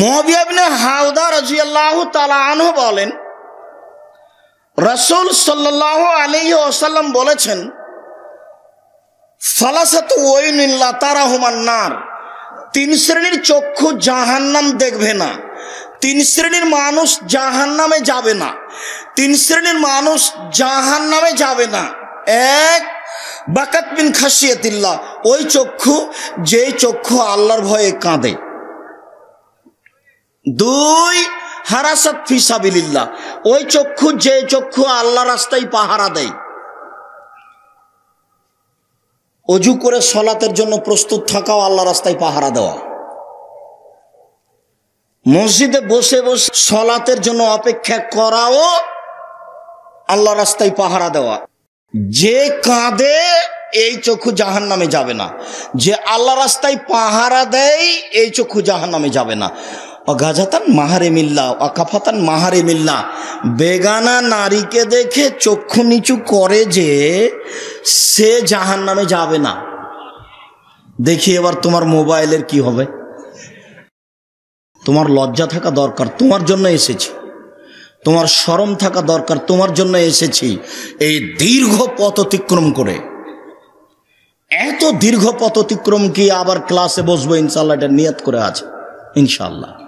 মহাবিয়াবিনে হাউদা রাজি আল্লাহ তালাহ বলেন রসুল সাল্লাহ আলী ওসাল্লাম বলেছেন ফালাসাত ওইনুল্লা তারা হুমান নার তিন শ্রেণীর চক্ষু জাহান্নাম দেখবে না তিন শ্রেণীর মানুষ জাহান নামে যাবে না তিন শ্রেণীর মানুষ জাহান নামে যাবে না এক বাকাত বিন খাসিয়াতিল্লা ওই চক্ষু যেই চক্ষু আল্লাহর ভয়ে কাঁদে দুই হারাসাত ফিসাবিল্লাহ ওই চক্ষু যে চক্ষু আল্লাহ রাস্তায় পাহারা দেয় অজু করে সলাতের জন্য প্রস্তুত থাকাও আল্লাহ রাস্তায় পাহারা দেওয়া মসজিদে বসে বসে সলাতের জন্য অপেক্ষা করাও আল্লাহ রাস্তায় পাহারা দেওয়া যে কাঁদে এই চক্ষু জাহান নামে যাবে না যে আল্লাহ রাস্তায় পাহারা দেয় এই চক্ষু জাহান নামে যাবে না অগাজাতান মাহারে মিল্লা অকাফাতান মাহারে মিল্লা বেগানা নারীকে দেখে চক্ষু নিচু করে যে সে জাহান নামে যাবে না দেখি এবার তোমার মোবাইলের কি হবে তোমার লজ্জা থাকা দরকার তোমার জন্য এসেছি তোমার সরম থাকা দরকার তোমার জন্য এসেছি এই দীর্ঘ পথ অতিক্রম করে এত দীর্ঘ পথ অতিক্রম কি আবার ক্লাসে বসবো ইনশাল্লাহ এটা নিয়াত করে আছে ইনশাল্লাহ